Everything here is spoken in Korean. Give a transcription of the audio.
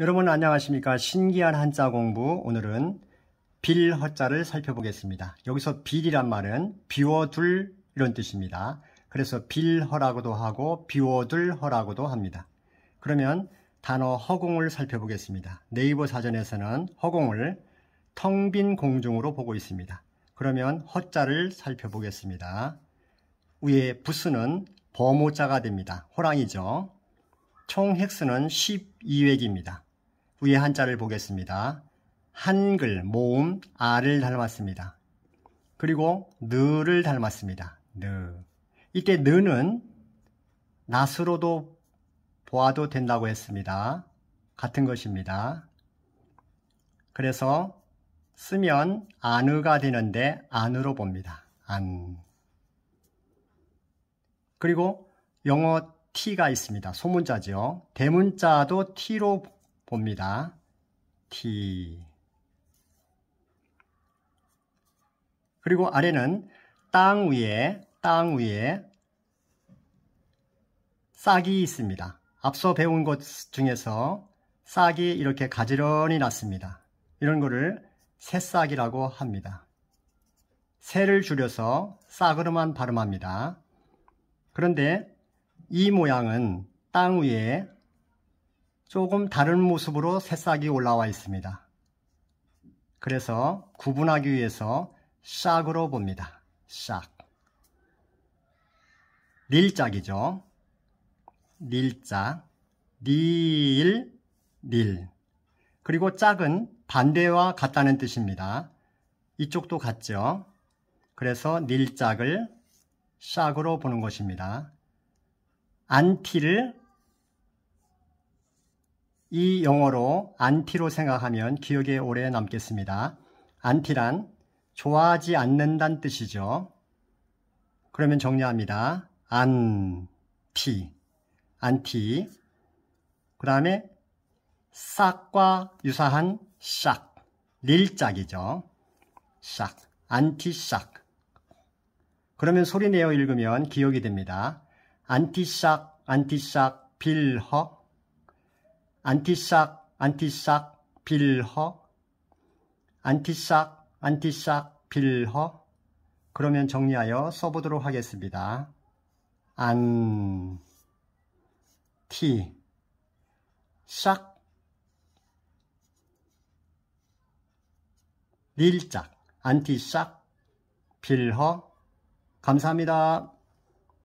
여러분 안녕하십니까 신기한 한자 공부 오늘은 빌허자를 살펴보겠습니다 여기서 빌이란 말은 비워둘 이런 뜻입니다 그래서 빌허라고도 하고 비워둘 허라고도 합니다 그러면 단어 허공을 살펴보겠습니다 네이버 사전에서는 허공을 텅 빈 공중으로 보고 있습니다 그러면 허자를 살펴보겠습니다 위에 부스는 버모자가 됩니다 호랑이죠 총 획수는 12획입니다. 위에 한자를 보겠습니다. 한글, 모음, 아를 닮았습니다. 그리고 느를 닮았습니다. 느. 이때 느는 낫으로도 보아도 된다고 했습니다. 같은 것입니다. 그래서 쓰면 안으가 되는데 안으로 봅니다. 안. 그리고 영어 t가 있습니다. 소문자죠. 대문자도 t로 봅니다. t 그리고 아래는 땅 위에 땅 위에 싹이 있습니다. 앞서 배운 것 중에서 싹이 이렇게 가지런히 났습니다. 이런 거를 새싹이라고 합니다. 새를 줄여서 싹으로만 발음합니다. 그런데 이 모양은 땅 위에 조금 다른 모습으로 새싹이 올라와 있습니다. 그래서 구분하기 위해서 싹으로 봅니다. 싹. 릴짝이죠. 릴짝. 릴, 릴. 그리고 짝은 반대와 같다는 뜻입니다. 이쪽도 같죠. 그래서 닐짝을 싹으로 보는 것입니다. 안티를 이 영어로 안티로 생각하면 기억에 오래 남겠습니다. 안티란 좋아하지 않는다는 뜻이죠. 그러면 정리합니다. 안티, 안티. 그 다음에 싹과 유사한 싹, 릴짝이죠. 싹, 안티싹. 그러면 소리 내어 읽으면 기억이 됩니다. 안티싹 안티싹 빌허 안티싹 안티싹 빌허 안티싹 안티싹 빌허 그러면 정리하여 써보도록 하겠습니다. 안, 티, 싹, 릴짝, 안티 싹, 빌허. 감사합니다.